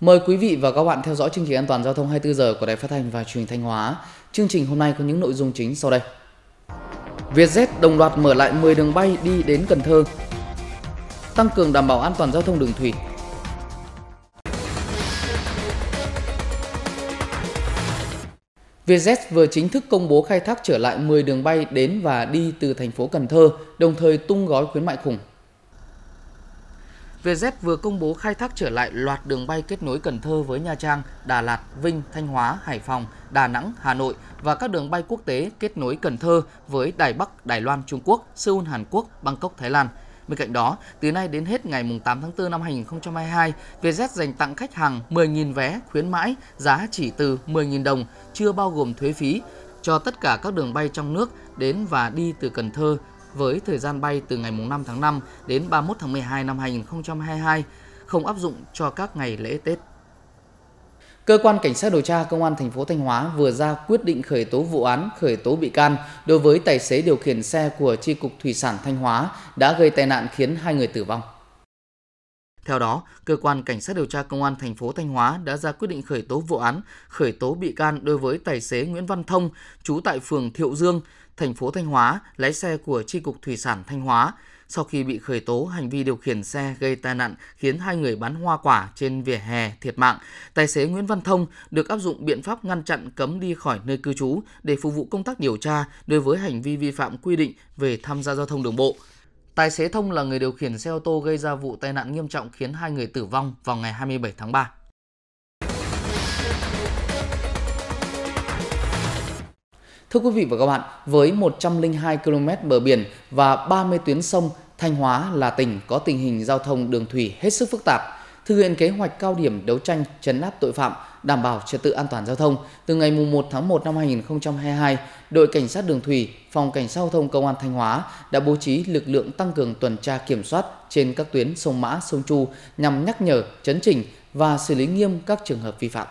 Mời quý vị và các bạn theo dõi chương trình an toàn giao thông 24 giờ của Đài Phát thanh và Truyền hình Thanh Hóa. Chương trình hôm nay có những nội dung chính sau đây. Vietjet đồng loạt mở lại 10 đường bay đi đến Cần Thơ. Tăng cường đảm bảo an toàn giao thông đường thủy. Vietjet vừa chính thức công bố khai thác trở lại 10 đường bay đến và đi từ thành phố Cần Thơ, đồng thời tung gói khuyến mại khủng Vietjet vừa công bố khai thác trở lại loạt đường bay kết nối Cần Thơ với Nha Trang, Đà Lạt, Vinh, Thanh Hóa, Hải Phòng, Đà Nẵng, Hà Nội và các đường bay quốc tế kết nối Cần Thơ với Đài Bắc, Đài Loan, Trung Quốc, Seoul, Hàn Quốc, Bangkok, Thái Lan. Bên cạnh đó, từ nay đến hết ngày 8 tháng 4 năm 2022, Vietjet dành tặng khách hàng 10.000 vé khuyến mãi giá chỉ từ 10.000 đồng, chưa bao gồm thuế phí, cho tất cả các đường bay trong nước đến và đi từ Cần Thơ, với thời gian bay từ ngày 5 tháng 5 đến 31 tháng 12 năm 2022, không áp dụng cho các ngày lễ Tết. Cơ quan Cảnh sát điều tra Công an thành phố Thanh Hóa vừa ra quyết định khởi tố vụ án, khởi tố bị can đối với tài xế điều khiển xe của Tri cục Thủy sản Thanh Hóa đã gây tai nạn khiến hai người tử vong. Theo đó, cơ quan cảnh sát điều tra công an thành phố Thanh Hóa đã ra quyết định khởi tố vụ án, khởi tố bị can đối với tài xế Nguyễn Văn Thông, trú tại phường Thiệu Dương, thành phố Thanh Hóa, lái xe của tri cục thủy sản Thanh Hóa. Sau khi bị khởi tố hành vi điều khiển xe gây tai nạn khiến hai người bán hoa quả trên vỉa hè thiệt mạng, tài xế Nguyễn Văn Thông được áp dụng biện pháp ngăn chặn cấm đi khỏi nơi cư trú để phục vụ công tác điều tra đối với hành vi vi phạm quy định về tham gia giao thông đường bộ. Tài xế Thông là người điều khiển xe ô tô gây ra vụ tai nạn nghiêm trọng khiến hai người tử vong vào ngày 27 tháng 3. Thưa quý vị và các bạn, với 102 km bờ biển và 30 tuyến sông, Thanh Hóa là tỉnh có tình hình giao thông đường thủy hết sức phức tạp. Thực hiện kế hoạch cao điểm đấu tranh chấn áp tội phạm, đảm bảo trật tự an toàn giao thông, từ ngày 1 tháng 1 năm 2022, đội cảnh sát đường thủy, phòng cảnh sát giao thông công an Thanh Hóa đã bố trí lực lượng tăng cường tuần tra kiểm soát trên các tuyến sông Mã, sông Chu nhằm nhắc nhở, chấn chỉnh và xử lý nghiêm các trường hợp vi phạm.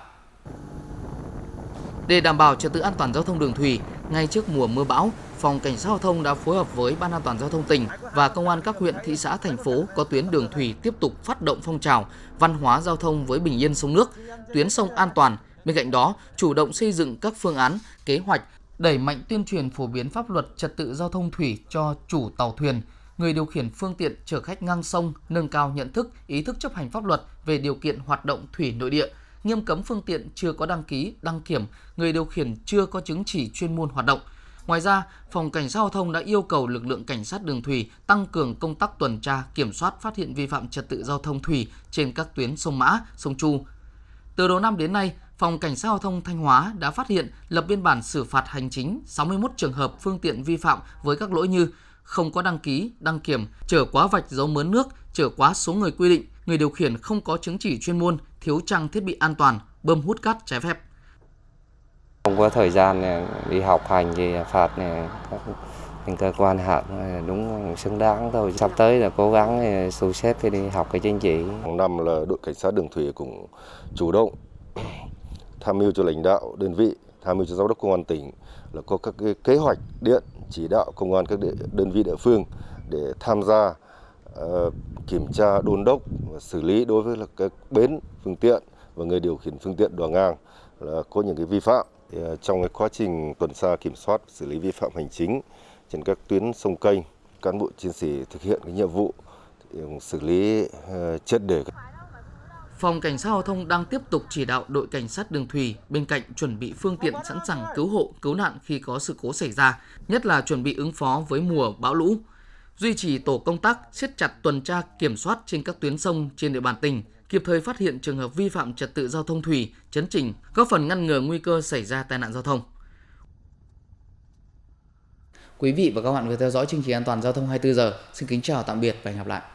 Để đảm bảo trật tự an toàn giao thông đường thủy, ngay trước mùa mưa bão, Phòng Cảnh sát Giao thông đã phối hợp với Ban an toàn giao thông tỉnh và Công an các huyện, thị xã, thành phố có tuyến đường thủy tiếp tục phát động phong trào văn hóa giao thông với bình yên sông nước, tuyến sông an toàn. Bên cạnh đó, chủ động xây dựng các phương án, kế hoạch đẩy mạnh tuyên truyền phổ biến pháp luật trật tự giao thông thủy cho chủ tàu thuyền, người điều khiển phương tiện chở khách ngang sông nâng cao nhận thức, ý thức chấp hành pháp luật về điều kiện hoạt động thủy nội địa, nghiêm cấm phương tiện chưa có đăng ký, đăng kiểm, người điều khiển chưa có chứng chỉ chuyên môn hoạt động – Ngoài ra, Phòng Cảnh sát Giao thông đã yêu cầu lực lượng cảnh sát đường thủy tăng cường công tác tuần tra, kiểm soát phát hiện vi phạm trật tự giao thông thủy trên các tuyến sông Mã, sông Chu. Từ đầu năm đến nay, Phòng Cảnh sát Giao thông Thanh Hóa đã phát hiện lập biên bản xử phạt hành chính 61 trường hợp phương tiện vi phạm với các lỗi như không có đăng ký, đăng kiểm, trở quá vạch dấu mớn nước, trở quá số người quy định, người điều khiển không có chứng chỉ chuyên môn, thiếu trang thiết bị an toàn, bơm hút cát trái phép. Không có thời gian này đi học hành thì phạt này các cơ quan hạn đúng xứng đáng thôi. Sắp tới là cố gắng ờ, sưu xếp thì đi học cái chính trị. năm là đội cảnh sát đường thủy cũng chủ động tham mưu cho lãnh đạo đơn vị, tham mưu cho giám đốc công an tỉnh là có các cái kế hoạch điện chỉ đạo công an các đơn vị địa phương để tham gia uh, kiểm tra đôn đốc và xử lý đối với là các bến phương tiện và người điều khiển phương tiện đò ngang là có những cái vi phạm Ờ, trong cái quá trình tuần tra kiểm soát xử lý vi phạm hành chính trên các tuyến sông kênh, cán bộ chiến sĩ thực hiện cái nhiệm vụ ừ, xử lý ờ, triệt đề. Phòng Cảnh sát Giao thông đang tiếp tục chỉ đạo đội Cảnh sát Đường Thủy bên cạnh chuẩn bị phương tiện sẵn sàng cứu hộ, cứu nạn khi có sự cố xảy ra, nhất là chuẩn bị ứng phó với mùa bão lũ. Duy trì tổ công tác siết chặt tuần tra kiểm soát trên các tuyến sông trên địa bàn tỉnh – kịp thời phát hiện trường hợp vi phạm trật tự giao thông thủy, chấn chỉnh, góp phần ngăn ngừa nguy cơ xảy ra tai nạn giao thông. Quý vị và các bạn vừa theo dõi chương trình an toàn giao thông 24 giờ. Xin kính chào tạm biệt và hẹn gặp lại.